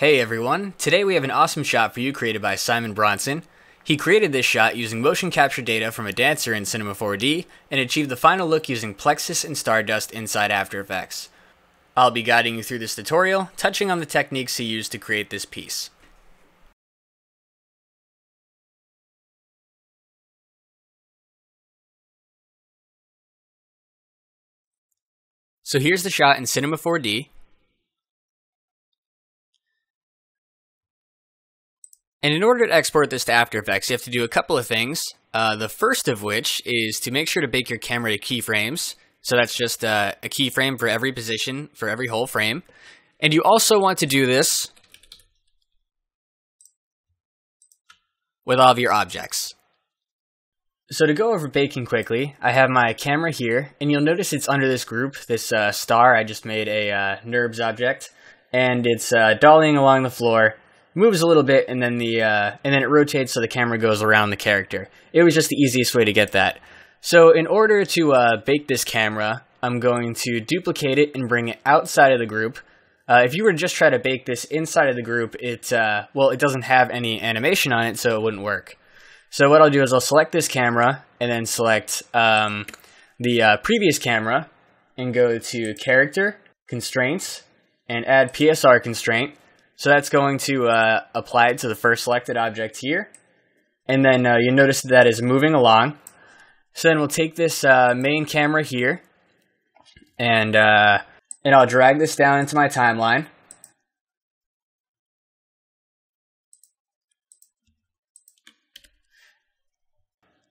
Hey everyone, today we have an awesome shot for you created by Simon Bronson. He created this shot using motion capture data from a dancer in Cinema 4D and achieved the final look using Plexus and Stardust inside After Effects. I'll be guiding you through this tutorial, touching on the techniques he used to create this piece. So here's the shot in Cinema 4D, And in order to export this to After Effects, you have to do a couple of things. Uh, the first of which is to make sure to bake your camera to keyframes. So that's just uh, a keyframe for every position, for every whole frame. And you also want to do this with all of your objects. So to go over baking quickly, I have my camera here, and you'll notice it's under this group, this uh, star. I just made a uh, NURBS object, and it's uh, dollying along the floor moves a little bit, and then the uh, and then it rotates so the camera goes around the character. It was just the easiest way to get that. So in order to uh, bake this camera, I'm going to duplicate it and bring it outside of the group. Uh, if you were to just try to bake this inside of the group, it uh, well, it doesn't have any animation on it, so it wouldn't work. So what I'll do is I'll select this camera and then select um, the uh, previous camera and go to Character, Constraints, and add PSR constraint. So that's going to uh, apply it to the first selected object here. And then uh, you notice that is moving along. So then we'll take this uh, main camera here and, uh, and I'll drag this down into my timeline.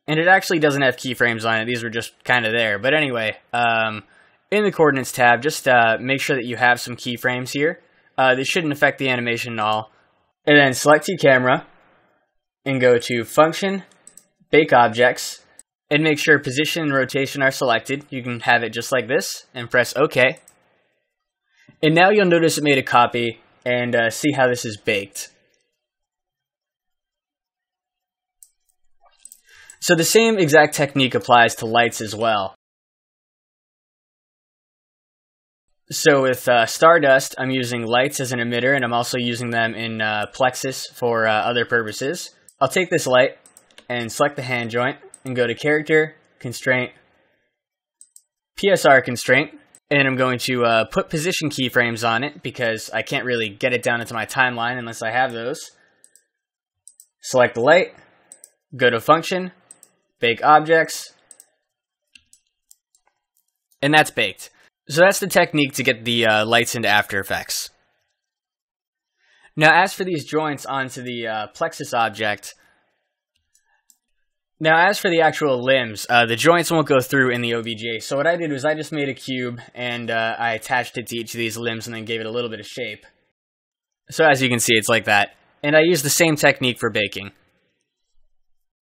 and it actually doesn't have keyframes on it. These were just kind of there. But anyway, um, in the coordinates tab, just uh, make sure that you have some keyframes here. Uh, this shouldn't affect the animation at all. And then select your camera and go to Function, Bake Objects, and make sure position and rotation are selected. You can have it just like this and press OK. And now you'll notice it made a copy and uh, see how this is baked. So the same exact technique applies to lights as well. So with uh, Stardust, I'm using lights as an emitter, and I'm also using them in uh, Plexus for uh, other purposes. I'll take this light and select the hand joint and go to Character, Constraint, PSR Constraint, and I'm going to uh, put position keyframes on it because I can't really get it down into my timeline unless I have those. Select the light, go to Function, Bake Objects, and that's baked. So that's the technique to get the uh, lights into After Effects. Now as for these joints onto the uh, Plexus object, now as for the actual limbs, uh, the joints won't go through in the OBJ, so what I did was I just made a cube and uh, I attached it to each of these limbs and then gave it a little bit of shape. So as you can see, it's like that. And I used the same technique for baking.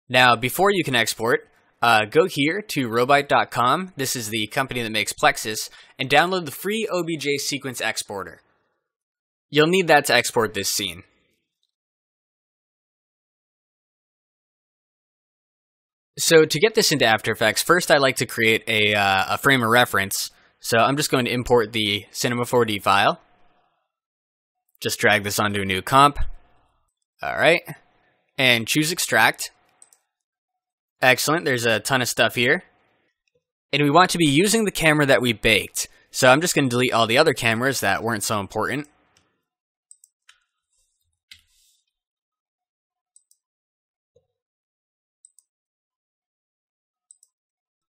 Now, before you can export, uh, go here to robite.com, this is the company that makes Plexus, and download the free OBJ sequence exporter. You'll need that to export this scene. So to get this into After Effects, first I like to create a, uh, a frame of reference. So I'm just going to import the Cinema 4D file. Just drag this onto a new comp. All right. And choose Extract. Excellent, there's a ton of stuff here. And we want to be using the camera that we baked. So I'm just going to delete all the other cameras that weren't so important.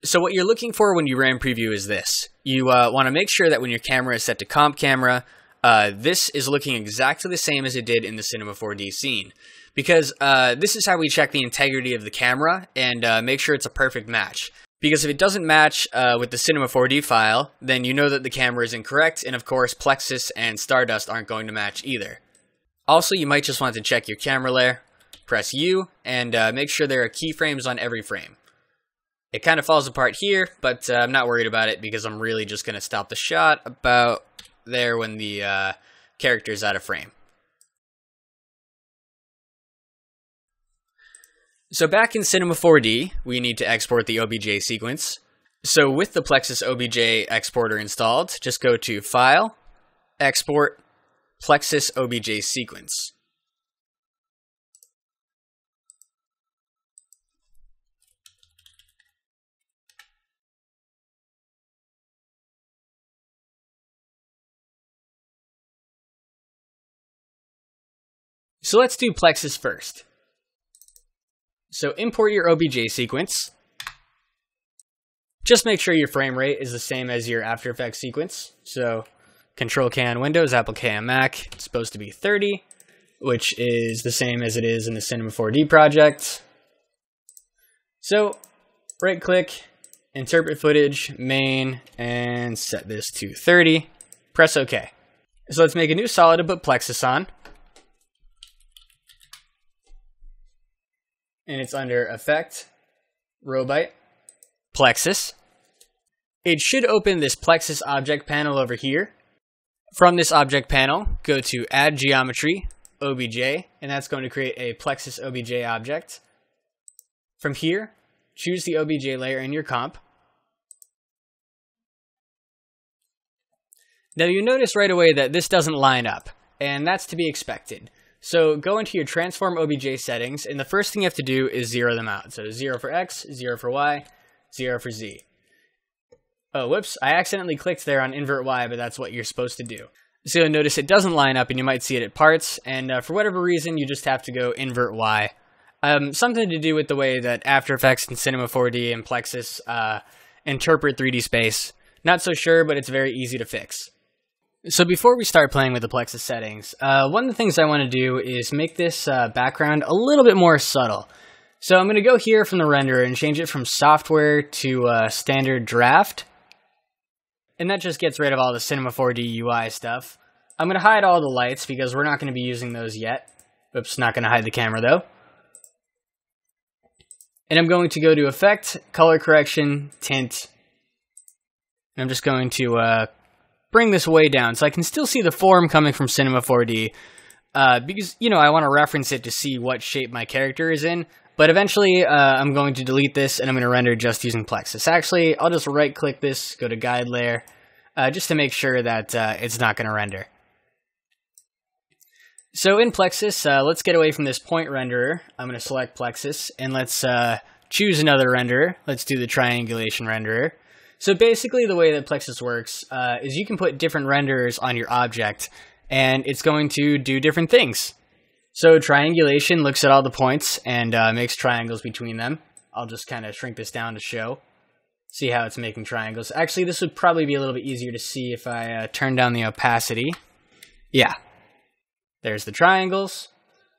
So what you're looking for when you RAM preview is this. You uh, want to make sure that when your camera is set to comp camera, uh, this is looking exactly the same as it did in the Cinema 4D scene because uh, this is how we check the integrity of the camera and uh, make sure it's a perfect match. Because if it doesn't match uh, with the Cinema 4D file, then you know that the camera is incorrect, and of course Plexus and Stardust aren't going to match either. Also, you might just want to check your camera layer, press U, and uh, make sure there are keyframes on every frame. It kind of falls apart here, but uh, I'm not worried about it because I'm really just going to stop the shot about there when the uh, character is out of frame. So back in Cinema 4D, we need to export the OBJ sequence. So with the Plexus OBJ exporter installed, just go to File, Export, Plexus OBJ Sequence. So let's do Plexus first. So import your OBJ sequence. Just make sure your frame rate is the same as your After Effects sequence. So Control K on Windows, Apple K on Mac. It's supposed to be 30, which is the same as it is in the Cinema 4D project. So right click, interpret footage, main, and set this to 30. Press OK. So let's make a new solid to put Plexus on. and it's under Effect, Robite, Plexus. It should open this Plexus object panel over here. From this object panel, go to Add Geometry, OBJ, and that's going to create a Plexus OBJ object. From here, choose the OBJ layer in your comp. Now you notice right away that this doesn't line up, and that's to be expected. So go into your transform OBJ settings, and the first thing you have to do is zero them out. So zero for X, zero for Y, zero for Z. Oh, whoops, I accidentally clicked there on invert Y, but that's what you're supposed to do. So you'll notice it doesn't line up, and you might see it at parts, and uh, for whatever reason, you just have to go invert Y. Um, something to do with the way that After Effects and Cinema 4D and Plexus uh, interpret 3D space. Not so sure, but it's very easy to fix. So before we start playing with the Plexus settings, uh, one of the things I want to do is make this uh, background a little bit more subtle. So I'm going to go here from the renderer and change it from software to uh, standard draft. And that just gets rid of all the Cinema 4D UI stuff. I'm going to hide all the lights because we're not going to be using those yet. Oops, not going to hide the camera though. And I'm going to go to Effect, Color Correction, Tint. And I'm just going to uh, bring this way down so I can still see the form coming from Cinema 4D. Uh, because, you know, I want to reference it to see what shape my character is in. But eventually, uh, I'm going to delete this and I'm going to render just using Plexus. Actually, I'll just right click this, go to guide layer, uh, just to make sure that uh, it's not going to render. So in Plexus, uh, let's get away from this point renderer. I'm going to select Plexus and let's uh, choose another renderer. Let's do the triangulation renderer. So basically, the way that Plexus works uh, is you can put different renders on your object, and it's going to do different things. So triangulation looks at all the points and uh, makes triangles between them. I'll just kind of shrink this down to show. See how it's making triangles. Actually, this would probably be a little bit easier to see if I uh, turn down the opacity. Yeah. There's the triangles.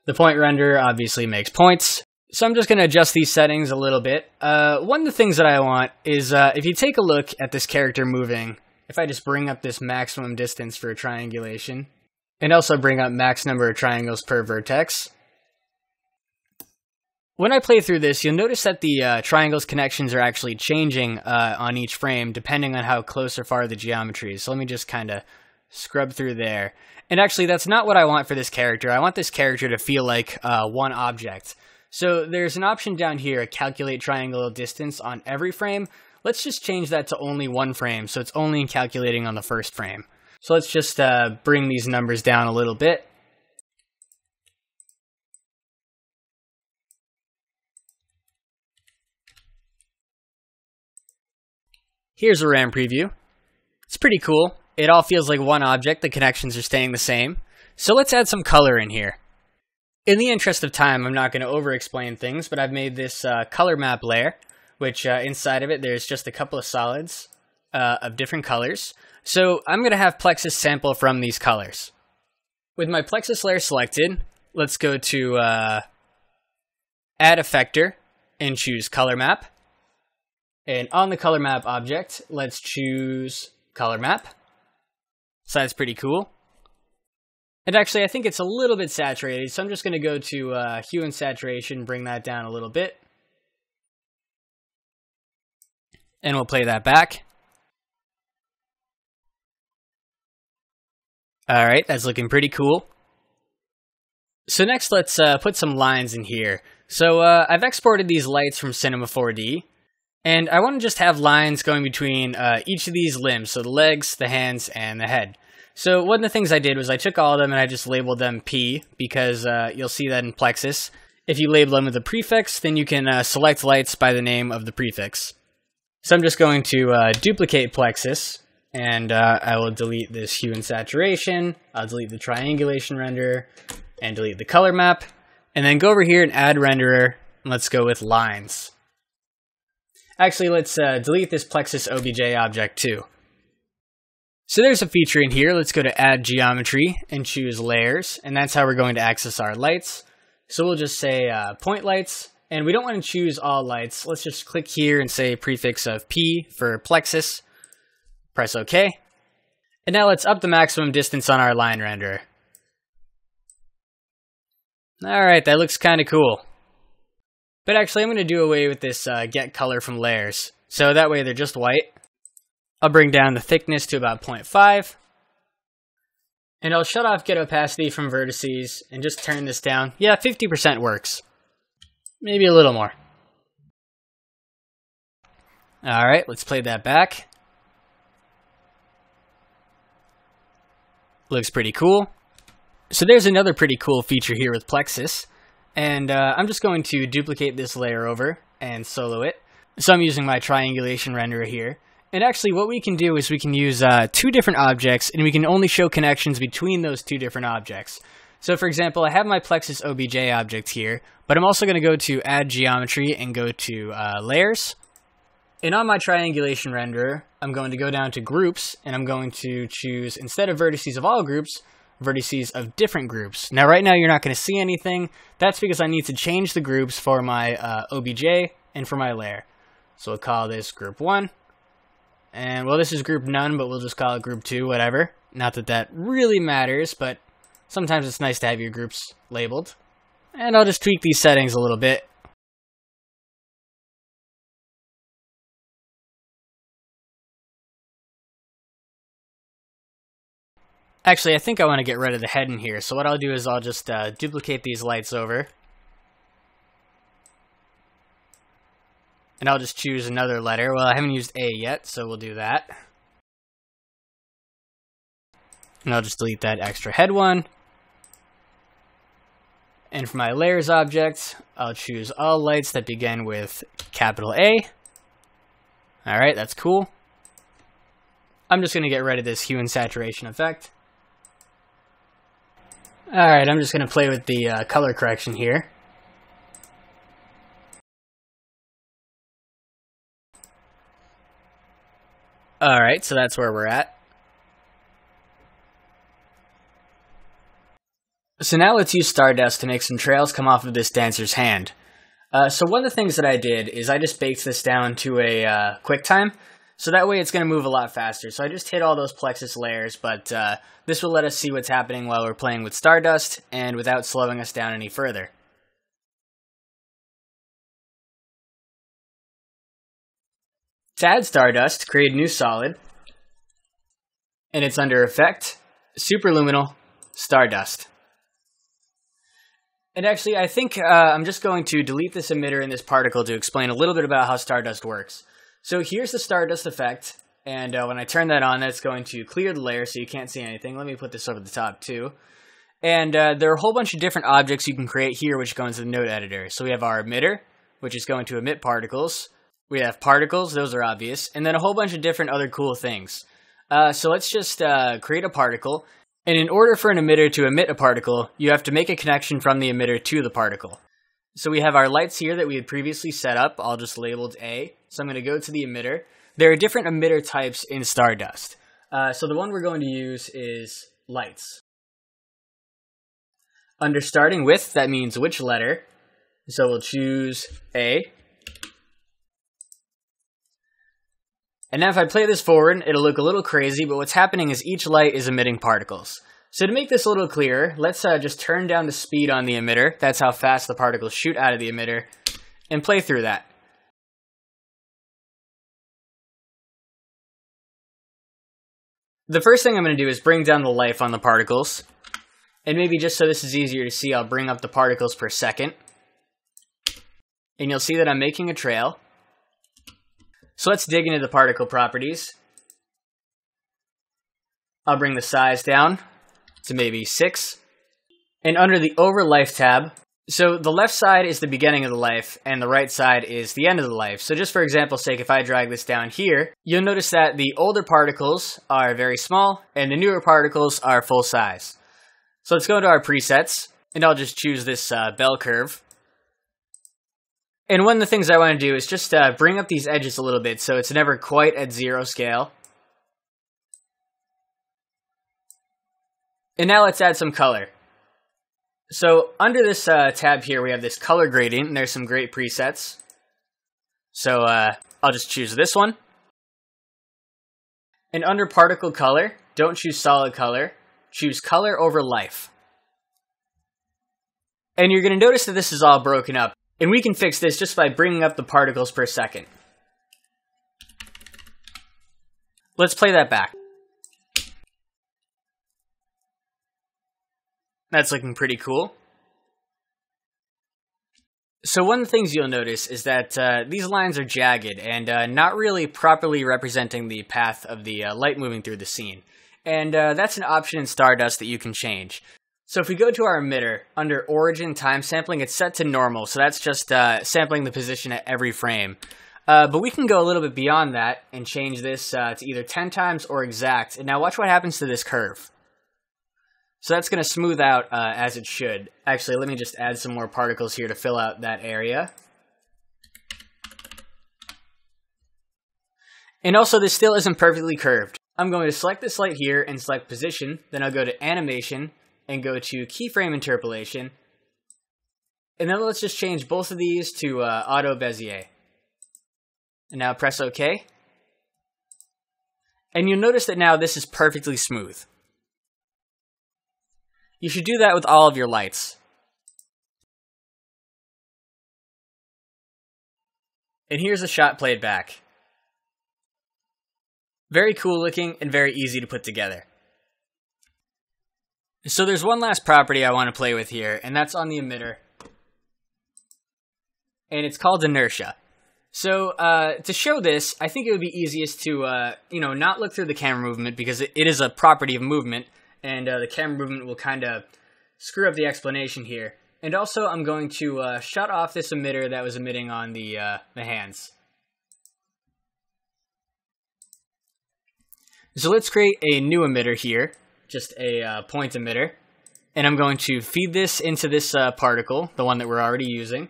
The point render obviously makes points. So I'm just going to adjust these settings a little bit. Uh, one of the things that I want is uh, if you take a look at this character moving, if I just bring up this maximum distance for triangulation, and also bring up max number of triangles per vertex. When I play through this, you'll notice that the uh, triangles connections are actually changing uh, on each frame depending on how close or far the geometry is. So let me just kind of scrub through there. And actually, that's not what I want for this character. I want this character to feel like uh, one object. So there's an option down here, calculate triangle distance on every frame. Let's just change that to only one frame, so it's only calculating on the first frame. So let's just uh, bring these numbers down a little bit. Here's a RAM preview. It's pretty cool. It all feels like one object, the connections are staying the same. So let's add some color in here. In the interest of time, I'm not going to over-explain things, but I've made this uh, color map layer, which uh, inside of it there's just a couple of solids uh, of different colors. So I'm going to have Plexus sample from these colors. With my Plexus layer selected, let's go to uh, Add Effector and choose Color Map. And on the Color Map object, let's choose Color Map. So that's pretty cool. And actually, I think it's a little bit saturated, so I'm just going to go to uh, hue and saturation, bring that down a little bit. And we'll play that back. All right, that's looking pretty cool. So next, let's uh, put some lines in here. So uh, I've exported these lights from Cinema 4D. And I want to just have lines going between uh, each of these limbs, so the legs, the hands, and the head. So one of the things I did was I took all of them and I just labeled them P because uh, you'll see that in Plexus. If you label them with a prefix, then you can uh, select lights by the name of the prefix. So I'm just going to uh, duplicate Plexus and uh, I will delete this hue and saturation. I'll delete the triangulation render and delete the color map and then go over here and add renderer. And let's go with lines. Actually, let's uh, delete this Plexus OBJ object too. So there's a feature in here. Let's go to add geometry and choose layers. And that's how we're going to access our lights. So we'll just say uh, point lights and we don't want to choose all lights. Let's just click here and say prefix of P for plexus. Press OK. And now let's up the maximum distance on our line renderer. Alright, that looks kind of cool. But actually, I'm going to do away with this uh, get color from layers. So that way they're just white. I'll bring down the thickness to about 0.5. And I'll shut off get opacity from vertices and just turn this down. Yeah, 50% works. Maybe a little more. All right, let's play that back. Looks pretty cool. So there's another pretty cool feature here with Plexus. And uh, I'm just going to duplicate this layer over and solo it. So I'm using my triangulation renderer here. And actually, what we can do is we can use uh, two different objects, and we can only show connections between those two different objects. So for example, I have my Plexus OBJ object here, but I'm also going to go to Add Geometry and go to uh, Layers. And on my triangulation renderer, I'm going to go down to Groups, and I'm going to choose, instead of vertices of all groups, vertices of different groups. Now right now you're not going to see anything. That's because I need to change the groups for my uh, OBJ and for my layer. So we'll call this Group 1. And, well, this is group none, but we'll just call it group two, whatever. Not that that really matters, but sometimes it's nice to have your groups labeled. And I'll just tweak these settings a little bit. Actually, I think I want to get rid of the head in here, so what I'll do is I'll just uh, duplicate these lights over. And I'll just choose another letter. Well, I haven't used A yet, so we'll do that. And I'll just delete that extra head one. And for my layers object, I'll choose all lights that begin with capital A. All right, that's cool. I'm just going to get rid of this hue and saturation effect. All right, I'm just going to play with the uh, color correction here. All right, so that's where we're at. So now let's use Stardust to make some trails come off of this dancer's hand. Uh, so one of the things that I did is I just baked this down to a uh, quick time, so that way it's going to move a lot faster. So I just hit all those Plexus layers, but uh, this will let us see what's happening while we're playing with Stardust and without slowing us down any further. To add Stardust, create a new solid, and it's under Effect, Superluminal, Stardust. And actually, I think uh, I'm just going to delete this emitter in this particle to explain a little bit about how Stardust works. So here's the Stardust effect, and uh, when I turn that on, that's going to clear the layer so you can't see anything. Let me put this over the top too. And uh, there are a whole bunch of different objects you can create here which go into the node editor. So we have our emitter, which is going to emit particles. We have particles, those are obvious, and then a whole bunch of different other cool things. Uh, so let's just uh, create a particle. And in order for an emitter to emit a particle, you have to make a connection from the emitter to the particle. So we have our lights here that we had previously set up, all just labeled A. So I'm going to go to the emitter. There are different emitter types in Stardust. Uh, so the one we're going to use is lights. Under starting with, that means which letter. So we'll choose A. And now if I play this forward, it'll look a little crazy, but what's happening is each light is emitting particles. So to make this a little clearer, let's uh, just turn down the speed on the emitter, that's how fast the particles shoot out of the emitter, and play through that. The first thing I'm going to do is bring down the life on the particles, and maybe just so this is easier to see, I'll bring up the particles per second. And you'll see that I'm making a trail, so let's dig into the particle properties. I'll bring the size down to maybe 6. And under the over life tab, so the left side is the beginning of the life and the right side is the end of the life. So just for example's sake, if I drag this down here, you'll notice that the older particles are very small and the newer particles are full size. So let's go into our presets and I'll just choose this uh, bell curve and one of the things I want to do is just uh, bring up these edges a little bit so it's never quite at zero scale. And now let's add some color. So under this uh, tab here, we have this color gradient, and there's some great presets. So uh, I'll just choose this one. And under particle color, don't choose solid color, choose color over life. And you're going to notice that this is all broken up. And we can fix this just by bringing up the particles per second. Let's play that back. That's looking pretty cool. So one of the things you'll notice is that uh, these lines are jagged and uh, not really properly representing the path of the uh, light moving through the scene. And uh, that's an option in Stardust that you can change. So if we go to our emitter, under origin time sampling, it's set to normal. So that's just uh, sampling the position at every frame. Uh, but we can go a little bit beyond that and change this uh, to either 10 times or exact. And now watch what happens to this curve. So that's going to smooth out uh, as it should. Actually, let me just add some more particles here to fill out that area. And also, this still isn't perfectly curved. I'm going to select this light here and select position, then I'll go to animation, and go to keyframe interpolation. And then let's just change both of these to uh, auto Bezier. And now press OK. And you'll notice that now this is perfectly smooth. You should do that with all of your lights. And here's a shot played back. Very cool looking and very easy to put together. So there's one last property I want to play with here, and that's on the emitter. And it's called inertia. So uh, to show this, I think it would be easiest to, uh, you know, not look through the camera movement because it is a property of movement, and uh, the camera movement will kind of screw up the explanation here. And also, I'm going to uh, shut off this emitter that was emitting on the, uh, the hands. So let's create a new emitter here just a uh, point emitter. And I'm going to feed this into this uh, particle, the one that we're already using.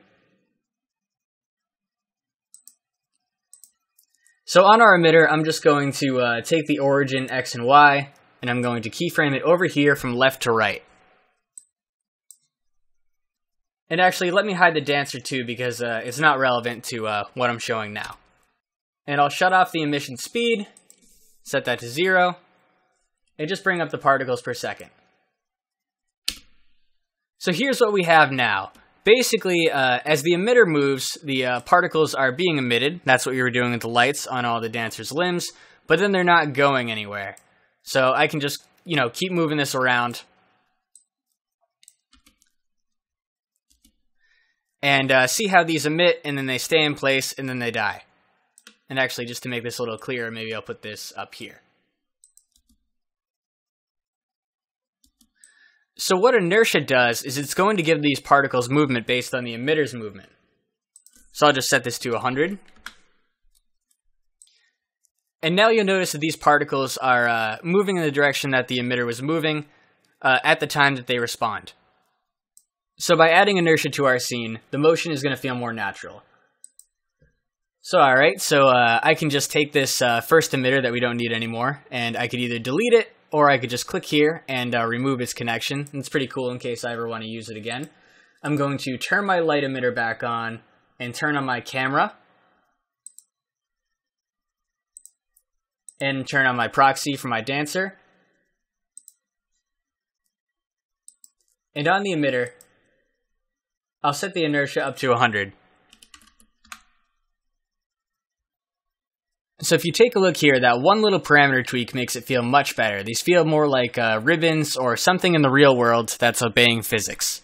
So on our emitter, I'm just going to uh, take the origin X and Y, and I'm going to keyframe it over here from left to right. And actually, let me hide the dancer too because uh, it's not relevant to uh, what I'm showing now. And I'll shut off the emission speed, set that to zero, and just bring up the particles per second. So here's what we have now. Basically, uh, as the emitter moves, the uh, particles are being emitted. That's what we were doing with the lights on all the dancer's limbs, but then they're not going anywhere. So I can just, you know, keep moving this around. And uh, see how these emit, and then they stay in place, and then they die. And actually, just to make this a little clearer, maybe I'll put this up here. So what inertia does is it's going to give these particles movement based on the emitter's movement. So I'll just set this to 100. And now you'll notice that these particles are uh, moving in the direction that the emitter was moving uh, at the time that they respond. So by adding inertia to our scene, the motion is going to feel more natural. So alright, so uh, I can just take this uh, first emitter that we don't need anymore, and I could either delete it or I could just click here and uh, remove its connection. It's pretty cool in case I ever want to use it again. I'm going to turn my light emitter back on and turn on my camera and turn on my proxy for my dancer. And on the emitter, I'll set the inertia up to 100. So if you take a look here, that one little parameter tweak makes it feel much better. These feel more like uh, ribbons or something in the real world that's obeying physics.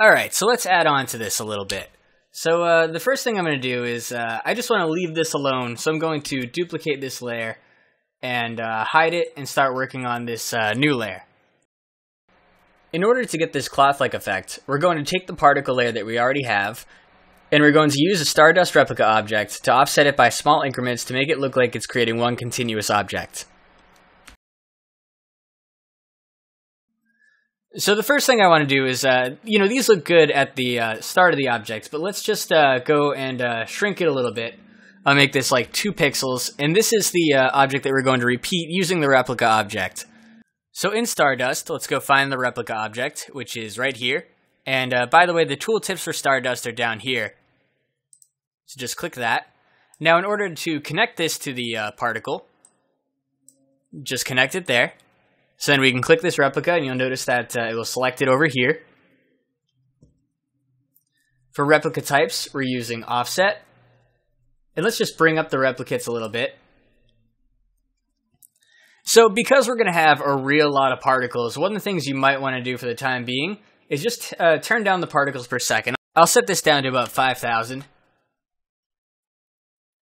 Alright, so let's add on to this a little bit. So uh, the first thing I'm going to do is, uh, I just want to leave this alone, so I'm going to duplicate this layer and uh, hide it and start working on this uh, new layer. In order to get this cloth-like effect, we're going to take the particle layer that we already have and we're going to use a Stardust Replica object to offset it by small increments to make it look like it's creating one continuous object. So the first thing I want to do is, uh, you know, these look good at the uh, start of the objects, but let's just uh, go and uh, shrink it a little bit. I'll make this like two pixels, and this is the uh, object that we're going to repeat using the replica object. So in Stardust, let's go find the replica object, which is right here. And uh, by the way, the tooltips for Stardust are down here. So just click that. Now in order to connect this to the uh, particle, just connect it there. So then we can click this replica and you'll notice that uh, it will select it over here. For replica types, we're using offset. And let's just bring up the replicates a little bit. So because we're going to have a real lot of particles, one of the things you might want to do for the time being is just uh, turn down the particles per second. I'll set this down to about 5,000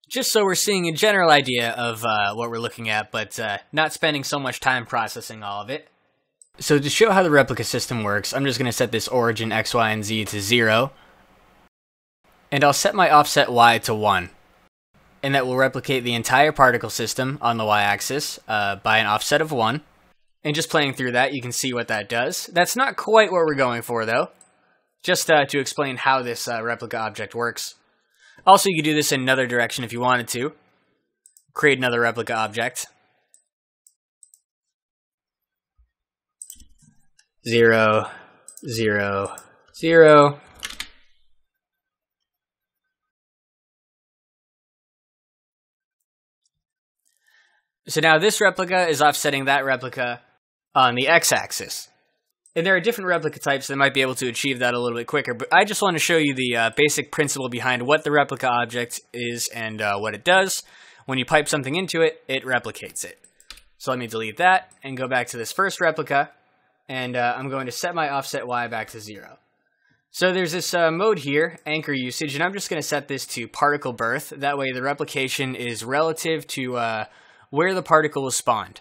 just so we're seeing a general idea of uh, what we're looking at, but uh, not spending so much time processing all of it. So to show how the replica system works, I'm just going to set this origin x, y, and z to 0. And I'll set my offset y to 1. And that will replicate the entire particle system on the y-axis uh, by an offset of 1. And just playing through that, you can see what that does. That's not quite what we're going for, though. Just uh, to explain how this uh, replica object works. Also, you could do this in another direction if you wanted to. Create another replica object. Zero, zero, zero. So now this replica is offsetting that replica on the x-axis. And there are different replica types that might be able to achieve that a little bit quicker, but I just want to show you the uh, basic principle behind what the replica object is and uh, what it does. When you pipe something into it, it replicates it. So let me delete that and go back to this first replica, and uh, I'm going to set my offset Y back to zero. So there's this uh, mode here, anchor usage, and I'm just going to set this to particle birth. That way the replication is relative to uh, where the particle was spawned.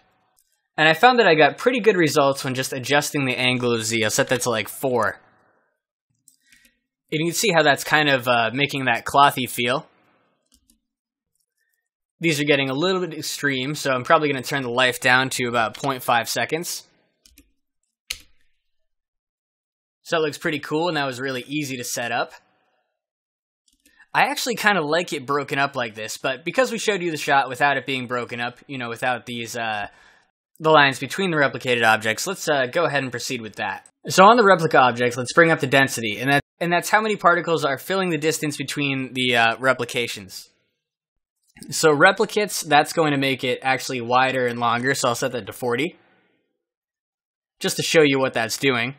And I found that I got pretty good results when just adjusting the angle of Z. I set that to like 4. And you can see how that's kind of uh, making that clothy feel. These are getting a little bit extreme, so I'm probably going to turn the life down to about 0.5 seconds. So that looks pretty cool, and that was really easy to set up. I actually kind of like it broken up like this, but because we showed you the shot without it being broken up, you know, without these uh, the lines between the replicated objects, let's uh, go ahead and proceed with that. So on the replica objects, let's bring up the density, and, that, and that's how many particles are filling the distance between the uh, replications. So replicates, that's going to make it actually wider and longer, so I'll set that to 40. Just to show you what that's doing.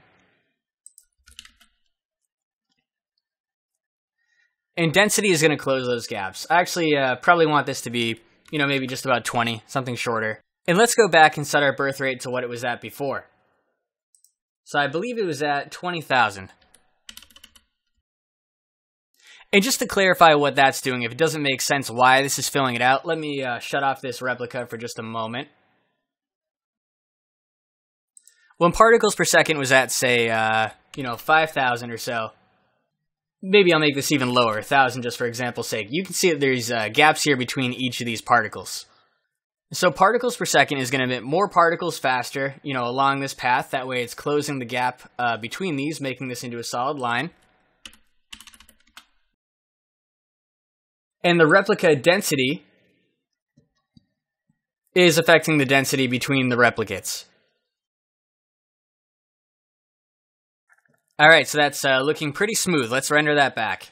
And density is going to close those gaps. I actually uh, probably want this to be, you know, maybe just about 20, something shorter. And let's go back and set our birth rate to what it was at before. So I believe it was at 20,000. And just to clarify what that's doing, if it doesn't make sense why this is filling it out, let me uh, shut off this replica for just a moment. When particles per second was at, say, uh, you know, 5,000 or so, maybe I'll make this even lower, 1,000 just for example's sake, you can see that there's uh, gaps here between each of these particles. So particles per second is going to emit more particles faster, you know, along this path. That way it's closing the gap uh, between these, making this into a solid line. And the replica density is affecting the density between the replicates. All right, so that's uh, looking pretty smooth. Let's render that back.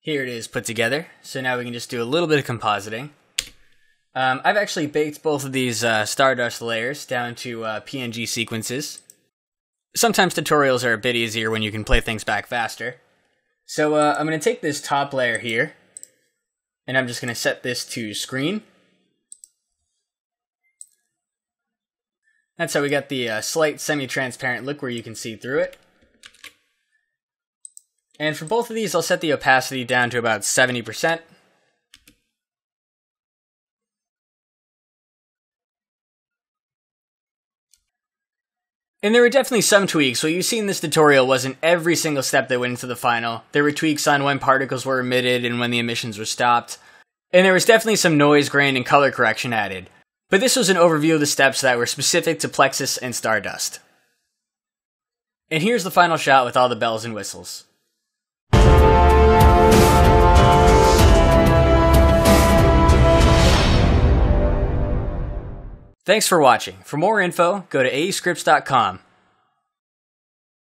Here it is put together. So now we can just do a little bit of compositing. Um, I've actually baked both of these uh, Stardust layers down to uh, PNG sequences. Sometimes tutorials are a bit easier when you can play things back faster. So uh, I'm going to take this top layer here, and I'm just going to set this to screen. That's how we got the uh, slight semi-transparent look where you can see through it. And for both of these, I'll set the opacity down to about 70%. And there were definitely some tweaks, What you see in this tutorial wasn't every single step that went into the final. There were tweaks on when particles were emitted and when the emissions were stopped. And there was definitely some noise, grain, and color correction added. But this was an overview of the steps that were specific to Plexus and Stardust. And here's the final shot with all the bells and whistles. Thanks for watching. For more info, go to aescripts.com.